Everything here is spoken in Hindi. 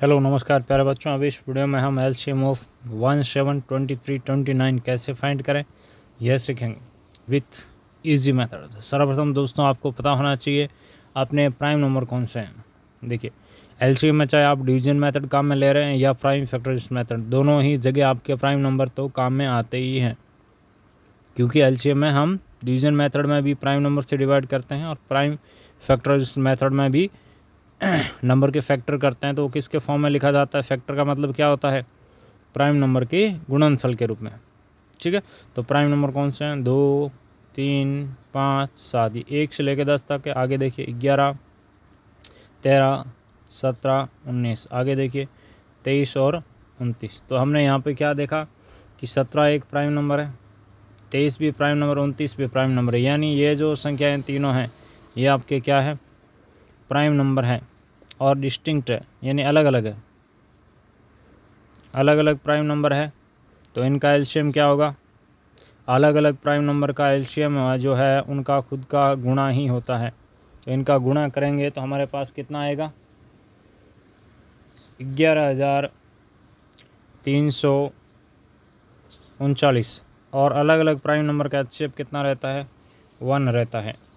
हेलो नमस्कार प्यारे बच्चों अभी इस वीडियो में हम L C M of one seven twenty three twenty nine कैसे फाइंड करें यह सीखेंगे विथ इजी मेथड सर्वप्रथम दोस्तों आपको पता होना चाहिए अपने प्राइम नंबर कौन से हैं देखिए एल सी में चाहे आप डिवीजन मेथड काम में ले रहे हैं या प्राइम फैक्टर्स मेथड दोनों ही जगह आपके प्राइम नंबर तो काम में आते ही हैं क्योंकि एल में हम डिवीजन मैथड में भी प्राइम नंबर से डिवाइड करते हैं और प्राइम फैक्टर्स मैथड में भी नंबर के फैक्टर करते हैं तो वो किसके फॉर्म में लिखा जाता है फैक्टर का मतलब क्या होता है प्राइम नंबर के गुणनफल के रूप में ठीक है तो प्राइम नंबर कौन से हैं दो तीन पाँच सात ये एक से लेकर दस तक आगे देखिए ग्यारह तेरह सत्रह उन्नीस आगे देखिए तेईस और उनतीस तो हमने यहाँ पे क्या देखा कि सत्रह एक प्राइम नंबर है तेईस भी प्राइम नंबर उनतीस भी प्राइम नंबर है यानी ये जो संख्याएं तीनों हैं ये आपके क्या है प्राइम नंबर है और डिस्टिंक्ट है यानी अलग अलग है अलग अलग प्राइम नंबर है तो इनका एल्शियम क्या होगा अलग अलग प्राइम नंबर का एल्शियम जो है उनका खुद का गुणा ही होता है तो इनका गुणा करेंगे तो हमारे पास कितना आएगा ग्यारह हज़ार तीन सौ उनचालीस और अलग अलग प्राइम नंबर का एल्शियम कितना रहता है वन रहता है